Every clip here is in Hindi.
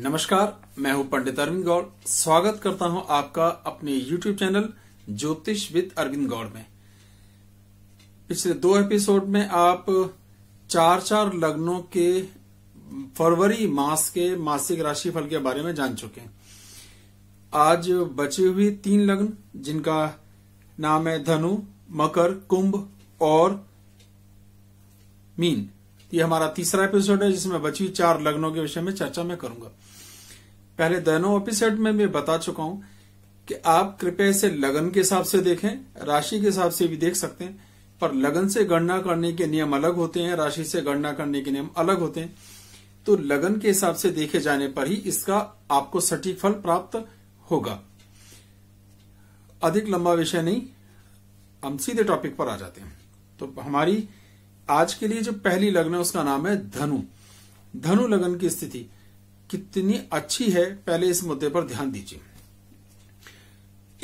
नमस्कार मैं हूं पंडित अरविंद गौड़ स्वागत करता हूं आपका अपने YouTube चैनल ज्योतिष विद अरविंद गौड़ में पिछले दो एपिसोड में आप चार चार लग्नों के फरवरी मास के मासिक राशिफल के बारे में जान चुके हैं आज बची हुई तीन लग्न जिनका नाम है धनु मकर कुंभ और मीन ये हमारा तीसरा एपिसोड है जिसमें बची चार लग्नों के विषय में चर्चा मैं करूंगा पहले दोनों एपिसोड में मैं बता चुका हूं कि आप कृपया इसे लगन के हिसाब से देखें राशि के हिसाब से भी देख सकते हैं पर लगन से गणना करने के नियम अलग होते हैं राशि से गणना करने के नियम अलग होते हैं तो लगन के हिसाब से देखे जाने पर ही इसका आपको सटीक फल प्राप्त होगा अधिक लंबा विषय नहीं हम सीधे टॉपिक पर आ जाते हैं तो हमारी आज के लिए जो पहली लग्न है उसका नाम है धनु धनु लगन की स्थिति कितनी अच्छी है पहले इस मुद्दे पर ध्यान दीजिए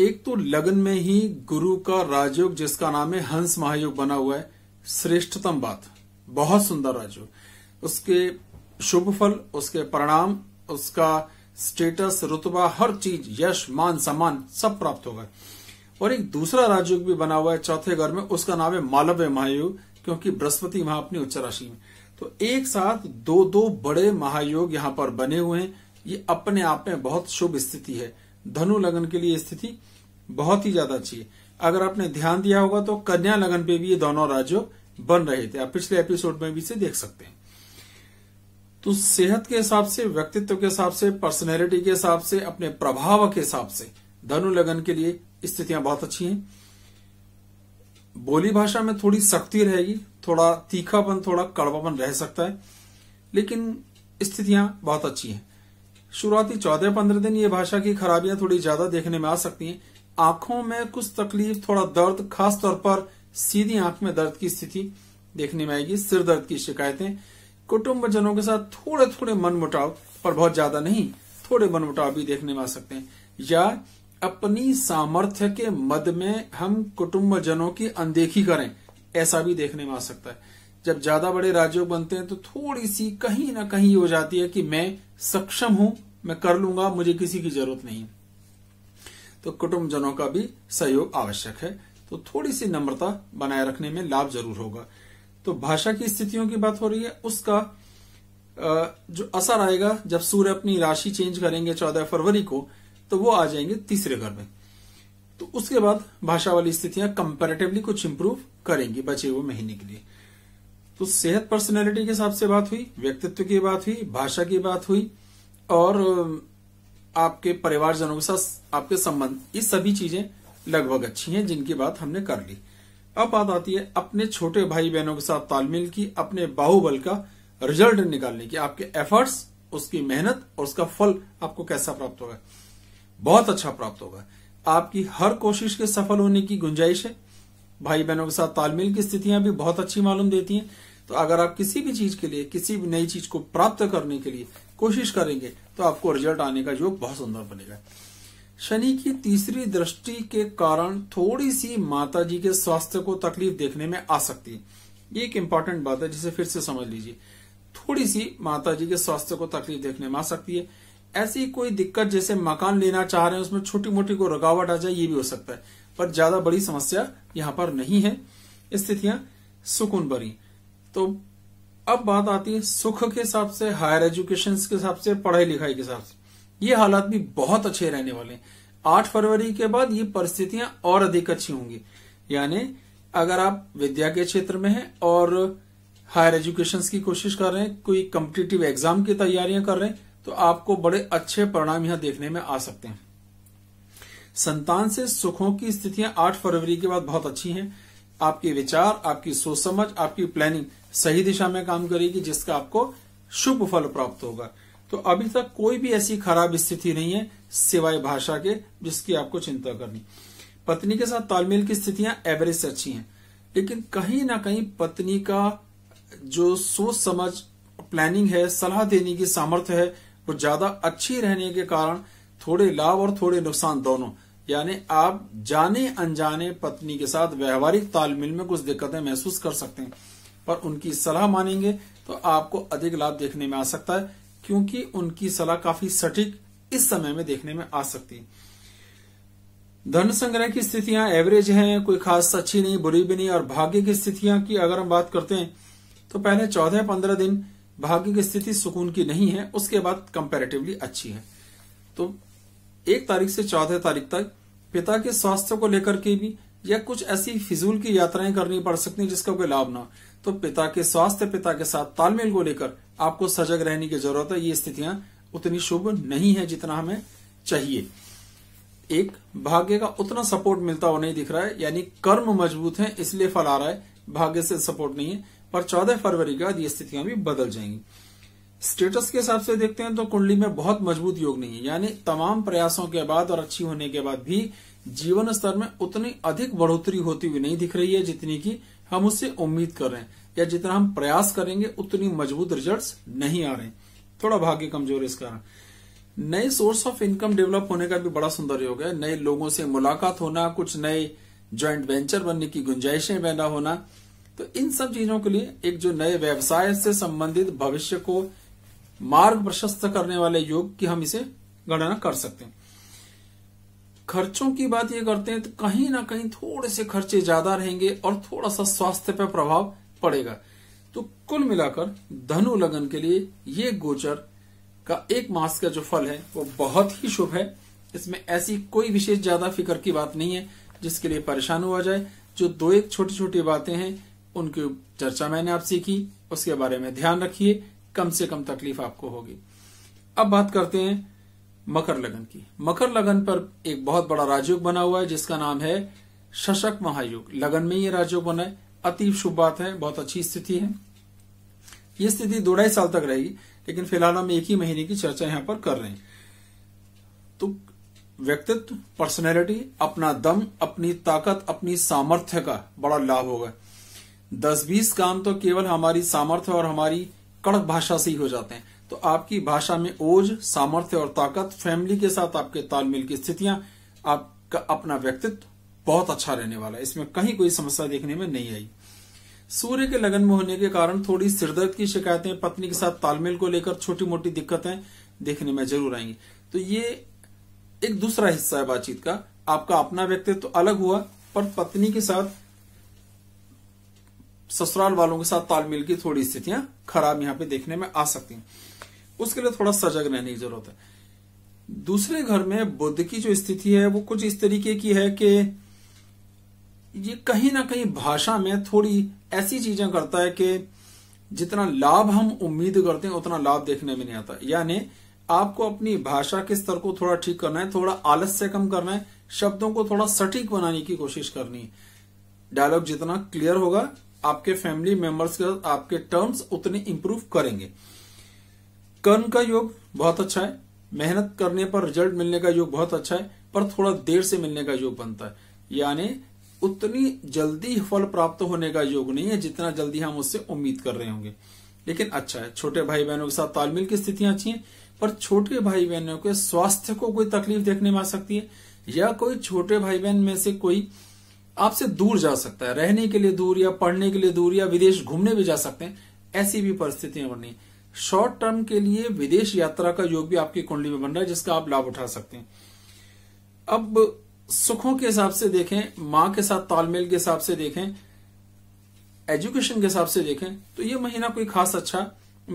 एक तो लगन में ही गुरु का राजयोग जिसका नाम है हंस महायोग बना हुआ है श्रेष्ठतम बात बहुत सुंदर राजयोग उसके शुभ फल उसके परिणाम उसका स्टेटस रुतबा हर चीज यश मान सम्मान सब प्राप्त होगा और एक दूसरा राजयोग भी बना हुआ है चौथे घर में उसका नाम है मालव्य महायोग क्योंकि बृहस्पति वहां अपनी उच्च राशि में तो एक साथ दो दो बड़े महायोग यहाँ पर बने हुए हैं ये अपने आप में बहुत शुभ स्थिति है धनु लगन के लिए स्थिति बहुत ही ज्यादा अच्छी है अगर आपने ध्यान दिया होगा तो कन्या लगन पे भी ये दोनों राज्यों बन रहे थे आप पिछले एपिसोड में भी इसे देख सकते हैं तो सेहत के हिसाब से व्यक्तित्व के हिसाब से पर्सनैलिटी के हिसाब से अपने प्रभाव के हिसाब से धनु लगन के लिए स्थितियां बहुत अच्छी हैं बोली भाषा में थोड़ी सख्ती रहेगी थोड़ा तीखापन थोड़ा कड़वापन रह सकता है लेकिन स्थितियां बहुत अच्छी हैं शुरुआती चौदह पंद्रह दिन ये भाषा की खराबियां थोड़ी ज्यादा देखने में आ सकती हैं आंखों में कुछ तकलीफ थोड़ा दर्द खास तौर पर सीधी आंख में दर्द की स्थिति देखने में आएगी सिर दर्द की शिकायतें कुटुंब जनों के साथ थोड़े थोड़े मन मुटाव पर बहुत ज्यादा नहीं थोड़े मन मुटाव भी देखने में आ सकते हैं या अपनी सामर्थ्य के मद में हम कुटुंबजनों की अनदेखी करें ऐसा भी देखने में आ सकता है जब ज्यादा बड़े राज्यों बनते हैं तो थोड़ी सी कहीं ना कहीं हो जाती है कि मैं सक्षम हूं मैं कर लूंगा मुझे किसी की जरूरत नहीं तो कुटुंबजनों का भी सहयोग आवश्यक है तो थोड़ी सी नम्रता बनाए रखने में लाभ जरूर होगा तो भाषा की स्थितियों की बात हो रही है उसका जो असर आएगा जब सूर्य अपनी राशि चेंज करेंगे चौदह फरवरी को तो वो आ जाएंगे तीसरे घर में तो उसके बाद भाषा वाली स्थितियां कंपेरेटिवली कुछ इंप्रूव करेंगी बचे हुए महीने के लिए तो सेहत पर्सनैलिटी के हिसाब से बात हुई व्यक्तित्व की बात हुई भाषा की बात हुई और आपके परिवारजनों के साथ आपके संबंध ये सभी चीजें लगभग अच्छी हैं जिनकी बात हमने कर ली अब बात आती है अपने छोटे भाई बहनों के साथ तालमेल की अपने बाहुबल का रिजल्ट निकालने की आपके एफर्ट्स उसकी मेहनत और उसका फल आपको कैसा प्राप्त होगा बहुत अच्छा प्राप्त होगा आपकी हर कोशिश के सफल होने की गुंजाइश है भाई बहनों के साथ तालमेल की स्थितियां भी बहुत अच्छी मालूम देती हैं तो अगर आप किसी भी चीज के लिए किसी भी नई चीज को प्राप्त करने के लिए कोशिश करेंगे तो आपको रिजल्ट आने का योग बहुत सुंदर बनेगा शनि की तीसरी दृष्टि के कारण थोड़ी सी माता जी के स्वास्थ्य को तकलीफ देखने में आ सकती है ये एक इम्पॉर्टेंट बात है जिसे फिर से समझ लीजिए थोड़ी सी माता जी के स्वास्थ्य को तकलीफ देखने में आ सकती है ऐसी कोई दिक्कत जैसे मकान लेना चाह रहे हैं उसमें छोटी मोटी कोई रुकावट आ जाए ये भी हो सकता है पर ज्यादा बड़ी समस्या यहां पर नहीं है स्थितियां सुकून भरी तो अब बात आती है सुख के हिसाब से हायर एजुकेशन के हिसाब से पढ़ाई लिखाई के हिसाब से ये हालात भी बहुत अच्छे रहने वाले हैं आठ फरवरी के बाद ये परिस्थितियां और अधिक अच्छी होंगी यानी अगर आप विद्या के क्षेत्र में हैं और हायर एजुकेशन की कोशिश कर रहे हैं कोई कम्पिटेटिव एग्जाम की तैयारियां कर रहे हैं तो आपको बड़े अच्छे परिणाम यहां देखने में आ सकते हैं संतान से सुखों की स्थितियां आठ फरवरी के बाद बहुत अच्छी हैं आपके विचार आपकी सोच समझ आपकी प्लानिंग सही दिशा में काम करेगी जिसका आपको शुभ फल प्राप्त होगा तो अभी तक कोई भी ऐसी खराब स्थिति नहीं है सिवाय भाषा के जिसकी आपको चिंता करनी पत्नी के साथ तालमेल की स्थितियां एवरेज से अच्छी हैं लेकिन कहीं ना कहीं पत्नी का जो सोच समझ प्लानिंग है सलाह देने की सामर्थ्य है वो ज्यादा अच्छी रहने के कारण थोड़े लाभ और थोड़े नुकसान दोनों यानी आप जाने अनजाने पत्नी के साथ व्यवहारिक तालमेल में कुछ दिक्कतें महसूस कर सकते हैं पर उनकी सलाह मानेंगे तो आपको अधिक लाभ देखने में आ सकता है क्योंकि उनकी सलाह काफी सटीक इस समय में देखने में आ सकती है धन संग्रह की स्थितियां एवरेज हैं कोई खास अच्छी नहीं बुरी भी नहीं और भाग्य की स्थितियां की अगर हम बात करते हैं तो पहले चौदह पंद्रह दिन भाग्य की स्थिति सुकून की नहीं है उसके बाद कंपेरेटिवली अच्छी है तो एक तारीख से चौदह तारीख तक पिता के स्वास्थ्य को लेकर के भी या कुछ ऐसी फिजूल की यात्राएं करनी पड़ सकती है जिसका कोई लाभ ना तो पिता के स्वास्थ्य पिता के साथ तालमेल को लेकर आपको सजग रहने की जरूरत है ये स्थितियां उतनी शुभ नहीं है जितना हमें चाहिए एक भाग्य का उतना सपोर्ट मिलता हुआ नहीं दिख रहा है यानी कर्म मजबूत है इसलिए फल आ रहा है भाग्य से सपोर्ट नहीं है और 14 फरवरी के बाद ये स्थितियां भी बदल जाएंगी स्टेटस के हिसाब से देखते हैं तो कुंडली में बहुत मजबूत योग नहीं है यानी तमाम प्रयासों के बाद और अच्छी होने के बाद भी जीवन स्तर में उतनी अधिक बढ़ोतरी होती हुई नहीं दिख रही है जितनी की हम उससे उम्मीद कर रहे हैं या जितना हम प्रयास करेंगे उतनी मजबूत रिजल्ट्स नहीं आ रहे हैं थोड़ा भाग्य कमजोर इस कारण नए सोर्स ऑफ इनकम डेवलप होने का भी बड़ा सुंदर योग है नए लोगों से मुलाकात होना कुछ नए ज्वाइंट वेंचर बनने की गुंजाइशें पैदा होना तो इन सब चीजों के लिए एक जो नए व्यवसाय से संबंधित भविष्य को मार्ग प्रशस्त करने वाले योग की हम इसे गणना कर सकते हैं खर्चों की बात ये करते हैं तो कहीं ना कहीं थोड़े से खर्चे ज्यादा रहेंगे और थोड़ा सा स्वास्थ्य पर प्रभाव पड़ेगा तो कुल मिलाकर धनु लगन के लिए ये गोचर का एक मास का जो फल है वो बहुत ही शुभ है इसमें ऐसी कोई विशेष ज्यादा फिक्र की बात नहीं है जिसके लिए परेशान हुआ जाए जो दो एक छोटी छोटी बातें हैं उनकी चर्चा मैंने आपसे की उसके बारे में ध्यान रखिए कम से कम तकलीफ आपको होगी अब बात करते हैं मकर लगन की मकर लगन पर एक बहुत बड़ा राजयोग बना हुआ है जिसका नाम है शशक महायोग लगन में ये राजयोग बना है अति शुभ बात है बहुत अच्छी स्थिति है ये स्थिति दो ढाई साल तक रहेगी लेकिन फिलहाल हम एक ही महीने की चर्चा यहाँ पर कर रहे हैं तो व्यक्तित्व पर्सनैलिटी अपना दम अपनी ताकत अपनी सामर्थ्य का बड़ा लाभ होगा दस बीस काम तो केवल हमारी सामर्थ्य और हमारी कड़क भाषा से ही हो जाते हैं तो आपकी भाषा में ओज सामर्थ्य और ताकत फैमिली के साथ आपके तालमेल की स्थितियां आपका अपना व्यक्तित्व बहुत अच्छा रहने वाला है इसमें कहीं कोई समस्या देखने में नहीं आई सूर्य के लगन में होने के कारण थोड़ी सिरदर्द की शिकायतें पत्नी के साथ तालमेल को लेकर छोटी मोटी दिक्कतें देखने में जरूर आएंगी तो ये एक दूसरा हिस्सा है बातचीत का आपका अपना व्यक्तित्व तो अलग हुआ पर पत्नी के साथ ससुराल वालों के साथ तालमेल की थोड़ी स्थितियां खराब यहां पे देखने में आ सकती हैं उसके लिए थोड़ा सजग रहने की जरूरत है दूसरे घर में बुद्ध की जो स्थिति है वो कुछ इस तरीके की है कि ये कहीं ना कहीं भाषा में थोड़ी ऐसी चीजें करता है कि जितना लाभ हम उम्मीद करते हैं उतना लाभ देखने में नहीं आता यानी आपको अपनी भाषा के स्तर को थोड़ा ठीक करना है थोड़ा आलस्य कम करना है शब्दों को थोड़ा सटीक बनाने की कोशिश करनी है डायलॉग जितना क्लियर होगा आपके फैमिली मेंबर्स का आपके टर्म्स उतने इंप्रूव करेंगे कर्म का योग बहुत अच्छा है मेहनत करने पर रिजल्ट मिलने का योग बहुत अच्छा है पर थोड़ा देर से मिलने का योग बनता है यानी उतनी जल्दी फल प्राप्त होने का योग नहीं है जितना जल्दी हम उससे उम्मीद कर रहे होंगे लेकिन अच्छा है छोटे भाई बहनों के साथ तालमेल की स्थितियां अच्छी हैं पर छोटे भाई बहनों के स्वास्थ्य को कोई तकलीफ देखने में आ सकती है या कोई छोटे भाई बहन में से कोई आपसे दूर जा सकता है रहने के लिए दूर या पढ़ने के लिए दूर या विदेश घूमने भी जा सकते हैं ऐसी भी परिस्थितियां बननी शॉर्ट टर्म के लिए विदेश यात्रा का योग भी आपकी कुंडली में बन रहा है जिसका आप लाभ उठा सकते हैं अब सुखों के हिसाब से देखें मां के साथ तालमेल के हिसाब से देखें एजुकेशन के हिसाब से देखें तो ये महीना कोई खास अच्छा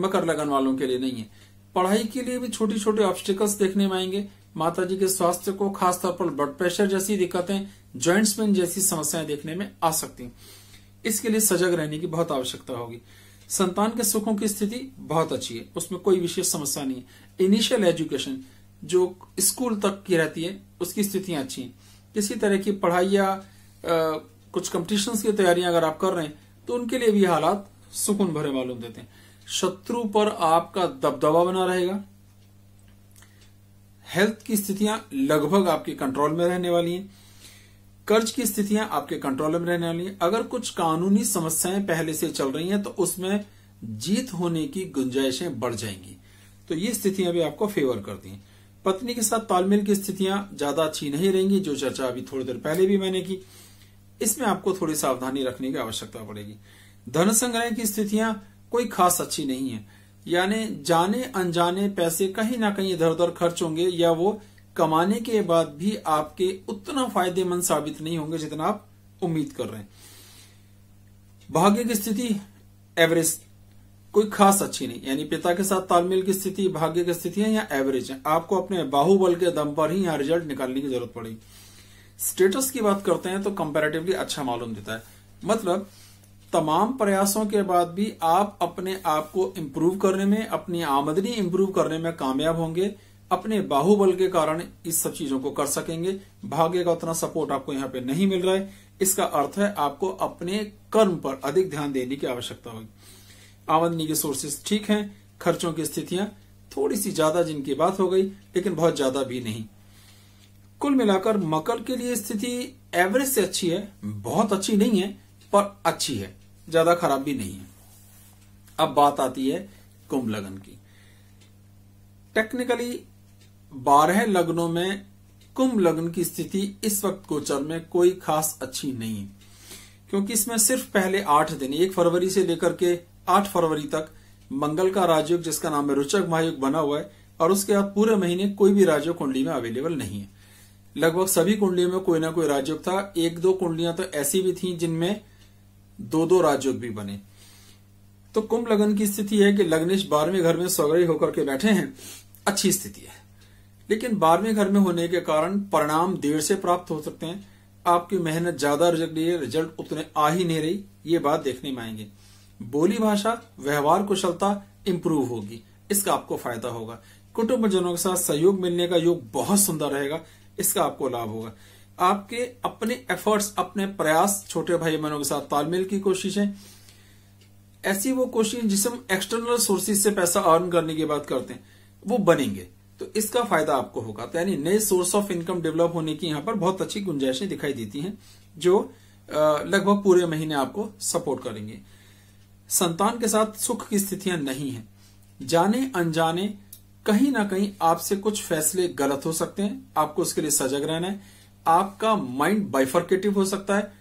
मकर लगन वालों के लिए नहीं है पढ़ाई के लिए भी छोटे छोटे ऑब्स्टिकल्स देखने में आएंगे माता जी के स्वास्थ्य को खासतौर पर ब्लड प्रेशर जैसी दिक्कतें ज्वाइंट्स पेन जैसी समस्याएं देखने में आ सकती हैं इसके लिए सजग रहने की बहुत आवश्यकता होगी संतान के सुखों की स्थिति बहुत अच्छी है उसमें कोई विशेष समस्या नहीं है इनिशियल एजुकेशन जो स्कूल तक की रहती है उसकी स्थितियां अच्छी है किसी तरह की पढ़ाई या आ, कुछ कंपटीशन की तैयारियां अगर आप कर रहे हैं तो उनके लिए भी हालात सुकून भरे मालूम देते हैं शत्रु पर आपका दबदबा बना रहेगा हेल्थ की स्थितियां लगभग आपके कंट्रोल में रहने वाली हैं कर्ज की स्थितियां आपके कंट्रोल में रहने वाली है अगर कुछ कानूनी समस्याएं पहले से चल रही हैं तो उसमें जीत होने की गुंजाइशें बढ़ जाएंगी तो ये स्थितियां भी आपको फेवर करती हैं पत्नी के साथ तालमेल की स्थितियां ज्यादा अच्छी नहीं रहेंगी जो चर्चा अभी थोड़ी देर पहले भी मैंने की इसमें आपको थोड़ी सावधानी रखने की आवश्यकता पड़ेगी धन संग्रह की स्थितियां कोई खास अच्छी नहीं है यानी जाने अनजाने पैसे कहीं ना कहीं इधर उधर खर्च होंगे या वो कमाने के बाद भी आपके उतना फायदेमंद साबित नहीं होंगे जितना आप उम्मीद कर रहे हैं भाग्य की स्थिति एवरेज कोई खास अच्छी नहीं यानी पिता के साथ तालमेल की स्थिति भाग्य की स्थिति है या एवरेज है आपको अपने बाहुबल के दम पर ही यहाँ रिजल्ट निकालने की जरूरत पड़ेगी स्टेटस की बात करते हैं तो कंपैरेटिवली अच्छा मालूम देता है मतलब तमाम प्रयासों के बाद भी आप अपने आप को इम्प्रूव करने में अपनी आमदनी इम्प्रूव करने में कामयाब होंगे अपने बाहुबल के कारण इस सब चीजों को कर सकेंगे भाग्य का उतना सपोर्ट आपको यहाँ पे नहीं मिल रहा है इसका अर्थ है आपको अपने कर्म पर अधिक ध्यान देने की आवश्यकता होगी आमदनी के सोर्सेस ठीक हैं खर्चों की स्थितियां थोड़ी सी ज्यादा जिनकी बात हो गई लेकिन बहुत ज्यादा भी नहीं कुल मिलाकर मकर के लिए स्थिति एवरेज से अच्छी है बहुत अच्छी नहीं है पर अच्छी है ज्यादा खराब भी नहीं है अब बात आती है कुंभ लगन की टेक्निकली बारह लग्नों में कुंभ लग्न की स्थिति इस वक्त गोचर में कोई खास अच्छी नहीं क्योंकि इसमें सिर्फ पहले आठ दिन एक फरवरी से लेकर के आठ फरवरी तक मंगल का राजयोग जिसका नाम है रुचक महायोग बना हुआ है और उसके बाद पूरे महीने कोई भी राजयोग कुंडली में अवेलेबल नहीं है लगभग सभी कुंडलियों में कोई ना कोई राजयोग था एक दो कुंडलियां तो ऐसी भी थी जिनमें दो दो राजयोग भी बने तो कुंभ लग्न की स्थिति है कि लग्नेश बारहवें घर में स्वग्रही होकर के बैठे हैं अच्छी स्थिति है लेकिन बारहवें घर में होने के कारण परिणाम देर से प्राप्त हो सकते हैं आपकी मेहनत ज्यादा रही है रिजल्ट उतने आ ही नहीं रही ये बात देखने में आएंगे बोली भाषा व्यवहार कुशलता इम्प्रूव होगी इसका आपको फायदा होगा कुटुंबजनों के साथ सहयोग मिलने का योग बहुत सुंदर रहेगा इसका आपको लाभ होगा आपके अपने एफर्ट्स अपने प्रयास छोटे भाई बहनों के साथ तालमेल की कोशिशें ऐसी वो कोशिश जिसे हम एक्सटर्नल सोर्सेज से पैसा अर्न करने की बात करते हैं वो बनेंगे तो इसका फायदा आपको होगा तो यानी नए सोर्स ऑफ इनकम डेवलप होने की यहाँ पर बहुत अच्छी गुंजाइशें दिखाई देती हैं जो लगभग पूरे महीने आपको सपोर्ट करेंगे संतान के साथ सुख की स्थितियां नहीं है जाने अनजाने कहीं ना कहीं आपसे कुछ फैसले गलत हो सकते हैं आपको उसके लिए सजग रहना है आपका माइंड बाइफर्केटिव हो सकता है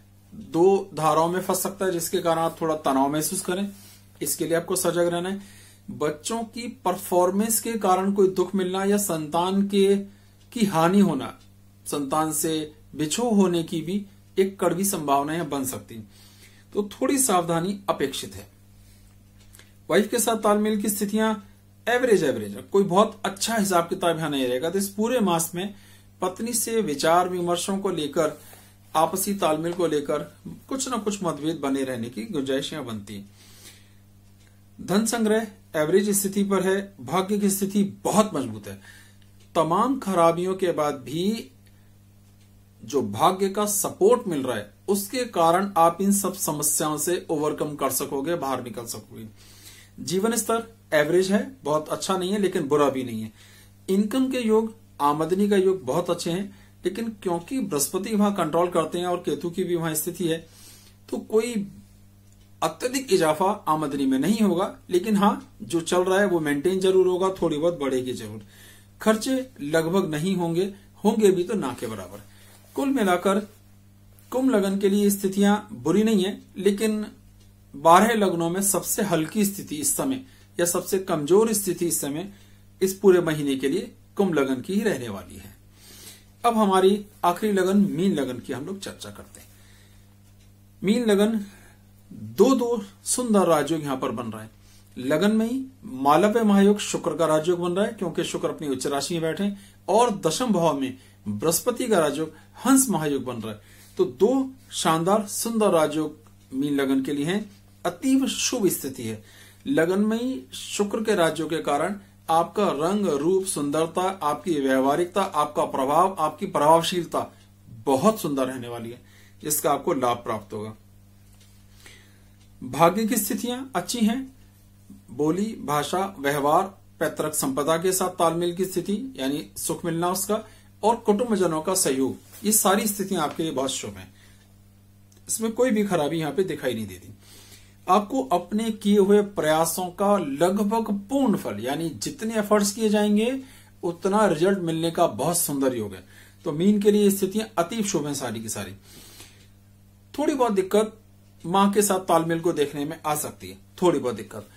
दो धाराओं में फंस सकता है जिसके कारण आप थोड़ा तनाव महसूस करें इसके लिए आपको सजग रहना है बच्चों की परफॉर्मेंस के कारण कोई दुख मिलना या संतान के की हानि होना संतान से बिछो होने की भी एक कड़वी संभावना बन सकती तो थोड़ी सावधानी अपेक्षित है वाइफ के साथ तालमेल की स्थितियां एवरेज एवरेज कोई बहुत अच्छा हिसाब किताब यहां नहीं रहेगा तो इस पूरे मास में पत्नी से विचार विमर्शों को लेकर आपसी तालमेल को लेकर कुछ ना कुछ मतभेद बने रहने की गुंजाइश बनती धन संग्रह एवरेज स्थिति पर है भाग्य की स्थिति बहुत मजबूत है तमाम खराबियों के बाद भी जो भाग्य का सपोर्ट मिल रहा है उसके कारण आप इन सब समस्याओं से ओवरकम कर सकोगे बाहर निकल सकोगे जीवन स्तर एवरेज है बहुत अच्छा नहीं है लेकिन बुरा भी नहीं है इनकम के योग आमदनी का योग बहुत अच्छे हैं लेकिन क्योंकि बृहस्पति वहां कंट्रोल करते हैं और केतु की भी वहां स्थिति है तो कोई अत्यधिक इजाफा आमदनी में नहीं होगा लेकिन हाँ जो चल रहा है वो मेंटेन जरूर होगा थोड़ी बहुत बढ़ेगी जरूर खर्चे लगभग नहीं होंगे होंगे भी तो ना के बराबर कुल मिलाकर कुंभ लगन के लिए स्थितियां बुरी नहीं है लेकिन बारह लगनों में सबसे हल्की स्थिति इस समय या सबसे कमजोर स्थिति इस समय इस पूरे महीने के लिए कुंभ लगन की ही रहने वाली है अब हमारी आखिरी लगन मीन लगन की हम लोग चर्चा करते हैं मीन लगन दो दो सुंदर राजयोग यहां पर बन रहा है लगन में ही मालव्य महायोग शुक्र का राजयोग बन रहा है क्योंकि शुक्र अपनी उच्च राशि में बैठे और दशम भाव में बृहस्पति का राजयोग हंस महायोग बन रहा है तो दो शानदार सुंदर राजयोग मीन लगन के लिए है अतीब शुभ स्थिति है लगन में ही शुक्र के राज्यों के कारण आपका रंग रूप सुंदरता आपकी व्यवहारिकता आपका प्रभाव आपकी प्रभावशीलता बहुत सुंदर रहने वाली है जिसका आपको लाभ प्राप्त होगा भाग्य की स्थितियां अच्छी हैं बोली भाषा व्यवहार पैतृक संपदा के साथ तालमेल की स्थिति यानी सुख मिलना उसका और कुटुंबजनों का सहयोग ये सारी स्थितियां आपके लिए बहुत शुभ है इसमें कोई भी खराबी यहां पे दिखाई नहीं देती आपको अपने किए हुए प्रयासों का लगभग पूर्ण फल यानी जितने एफर्ट्स किए जाएंगे उतना रिजल्ट मिलने का बहुत सुंदर योग है तो मीन के लिए स्थितियां अति शुभ है सारी की सारी थोड़ी बहुत दिक्कत माँ के साथ तालमेल को देखने में आ सकती है थोड़ी बहुत दिक्कत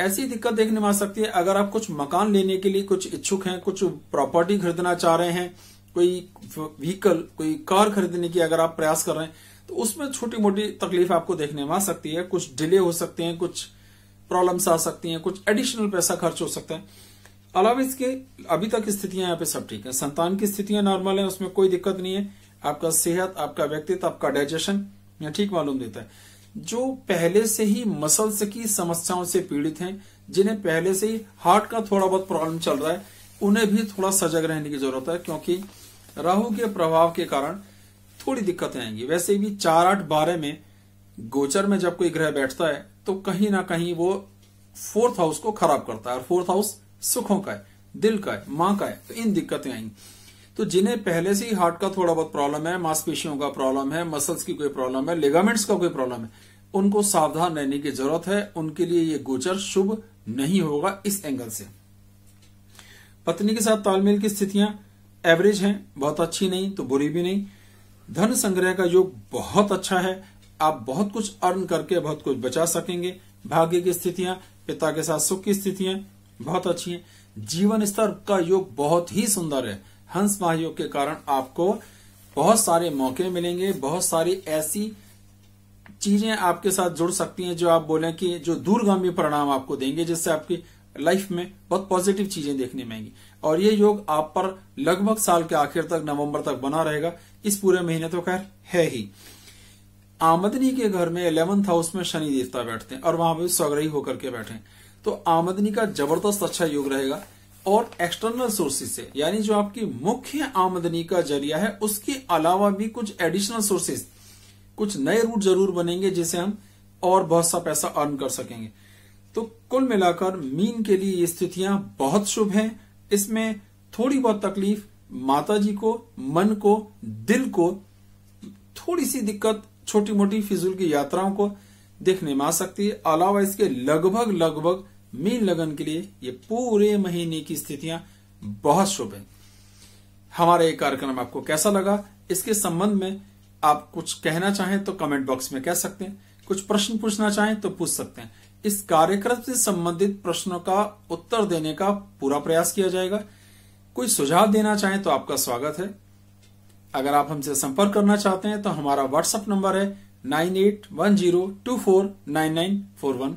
ऐसी दिक्कत देखने में आ सकती है अगर आप कुछ मकान लेने के लिए कुछ इच्छुक हैं कुछ प्रॉपर्टी खरीदना चाह रहे हैं कोई व्हीकल कोई कार खरीदने की अगर आप प्रयास कर रहे हैं तो उसमें छोटी मोटी तकलीफ आपको देखने में आ सकती है कुछ डिले हो सकते हैं कुछ प्रॉब्लम्स आ सकती हैं कुछ एडिशनल पैसा खर्च हो सकता है अलावा इसके अभी तक स्थितियां यहाँ पे सब ठीक है संतान की स्थितियां नॉर्मल है उसमें कोई दिक्कत नहीं है आपका सेहत आपका व्यक्तित्व आपका डाइजेशन यह ठीक मालूम देता है जो पहले से ही मसल्स की समस्याओं से पीड़ित हैं जिन्हें पहले से ही हार्ट का थोड़ा बहुत प्रॉब्लम चल रहा है उन्हें भी थोड़ा सजग रहने की जरूरत है क्योंकि राहु के प्रभाव के कारण थोड़ी दिक्कतें आएंगी वैसे भी चार आठ बारह में गोचर में जब कोई ग्रह बैठता है तो कहीं ना कहीं वो फोर्थ हाउस को खराब करता है और फोर्थ हाउस सुखों का है दिल का है मां का है तो इन दिक्कतें आएंगी तो जिन्हें पहले से ही हार्ट का थोड़ा बहुत प्रॉब्लम है मांसपेशियों का प्रॉब्लम है मसल्स की कोई प्रॉब्लम है लिगामेंट्स का कोई प्रॉब्लम है उनको सावधान रहने की जरूरत है उनके लिए ये गोचर शुभ नहीं होगा इस एंगल से पत्नी के साथ तालमेल की स्थितियां एवरेज हैं बहुत अच्छी नहीं तो बुरी भी नहीं धन संग्रह का योग बहुत अच्छा है आप बहुत कुछ अर्न करके बहुत कुछ बचा सकेंगे भाग्य की स्थितियां पिता के साथ सुख की स्थितियां बहुत अच्छी हैं जीवन स्तर का योग बहुत ही सुंदर है हंस महायोग के कारण आपको बहुत सारे मौके मिलेंगे बहुत सारी ऐसी चीजें आपके साथ जुड़ सकती हैं जो आप बोले कि जो दूरगामी परिणाम आपको देंगे जिससे आपकी लाइफ में बहुत पॉजिटिव चीजें देखने में आएंगी और ये योग आप पर लगभग साल के आखिर तक नवंबर तक बना रहेगा इस पूरे महीने तो खैर है ही आमदनी के घर में इलेवंथ हाउस में शनि देवता बैठते हैं और वहां पर स्वग्रही होकर के बैठे तो आमदनी का जबरदस्त अच्छा योग रहेगा और एक्सटर्नल सोर्सेज से यानी जो आपकी मुख्य आमदनी का जरिया है उसके अलावा भी कुछ एडिशनल सोर्सेज कुछ नए रूट जरूर बनेंगे जिसे हम और बहुत सा पैसा अर्न कर सकेंगे तो कुल मिलाकर मीन के लिए ये स्थितियां बहुत शुभ हैं इसमें थोड़ी बहुत तकलीफ माता जी को मन को दिल को थोड़ी सी दिक्कत छोटी मोटी फिजूल की यात्राओं को देखने में आ सकती है अलावा इसके लगभग लगभग मीन लगन के लिए ये पूरे महीने की स्थितियां बहुत शुभ है हमारा ये कार्यक्रम आपको कैसा लगा इसके संबंध में आप कुछ कहना चाहें तो कमेंट बॉक्स में कह सकते हैं कुछ प्रश्न पूछना चाहें तो पूछ सकते हैं इस कार्यक्रम से संबंधित प्रश्नों का उत्तर देने का पूरा प्रयास किया जाएगा कोई सुझाव देना चाहें तो आपका स्वागत है अगर आप हमसे संपर्क करना चाहते हैं तो हमारा व्हाट्सएप नंबर है nine eight one zero two four nine nine four one